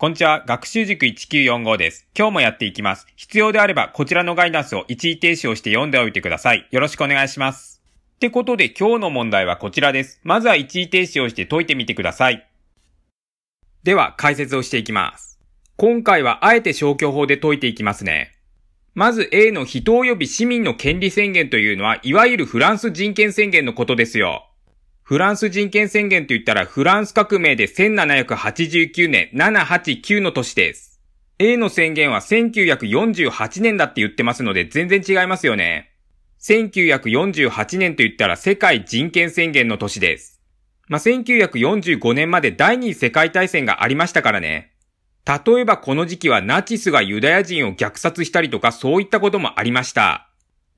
こんにちは。学習塾1945です。今日もやっていきます。必要であれば、こちらのガイダンスを一時停止をして読んでおいてください。よろしくお願いします。ってことで、今日の問題はこちらです。まずは一時停止をして解いてみてください。では、解説をしていきます。今回は、あえて消去法で解いていきますね。まず A の人及び市民の権利宣言というのは、いわゆるフランス人権宣言のことですよ。フランス人権宣言と言ったらフランス革命で1789年789の年です。A の宣言は1948年だって言ってますので全然違いますよね。1948年と言ったら世界人権宣言の年です。まあ、1945年まで第二次世界大戦がありましたからね。例えばこの時期はナチスがユダヤ人を虐殺したりとかそういったこともありました。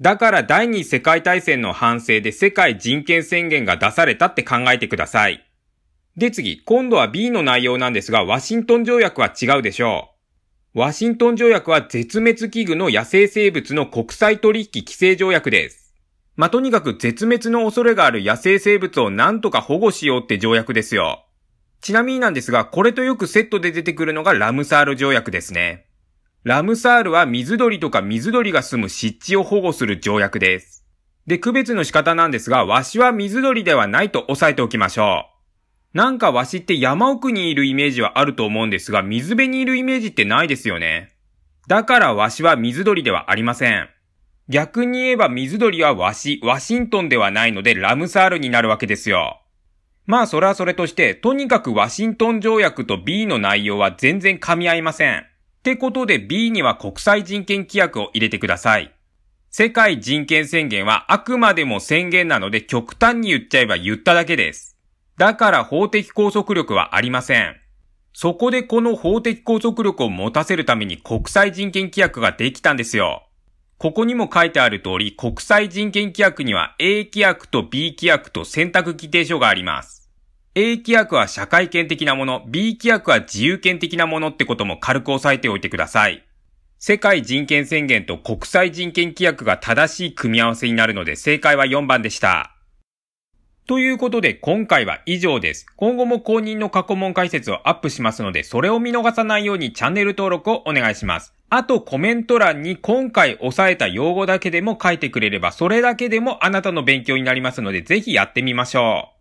だから第二次世界大戦の反省で世界人権宣言が出されたって考えてください。で次、今度は B の内容なんですが、ワシントン条約は違うでしょう。ワシントン条約は絶滅危惧の野生生物の国際取引規制条約です。まあ、とにかく絶滅の恐れがある野生生物をなんとか保護しようって条約ですよ。ちなみになんですが、これとよくセットで出てくるのがラムサール条約ですね。ラムサールは水鳥とか水鳥が住む湿地を保護する条約です。で、区別の仕方なんですが、わしは水鳥ではないと押さえておきましょう。なんかわしって山奥にいるイメージはあると思うんですが、水辺にいるイメージってないですよね。だからわしは水鳥ではありません。逆に言えば水鳥はわし、ワシントンではないのでラムサールになるわけですよ。まあそれはそれとして、とにかくワシントン条約と B の内容は全然噛み合いません。ってことで B には国際人権規約を入れてください。世界人権宣言はあくまでも宣言なので極端に言っちゃえば言っただけです。だから法的拘束力はありません。そこでこの法的拘束力を持たせるために国際人権規約ができたんですよ。ここにも書いてある通り、国際人権規約には A 規約と B 規約と選択規定書があります。A 規約は社会権的なもの、B 規約は自由権的なものってことも軽く押さえておいてください。世界人権宣言と国際人権規約が正しい組み合わせになるので正解は4番でした。ということで今回は以上です。今後も公認の過去問解説をアップしますので、それを見逃さないようにチャンネル登録をお願いします。あとコメント欄に今回押さえた用語だけでも書いてくれれば、それだけでもあなたの勉強になりますので、ぜひやってみましょう。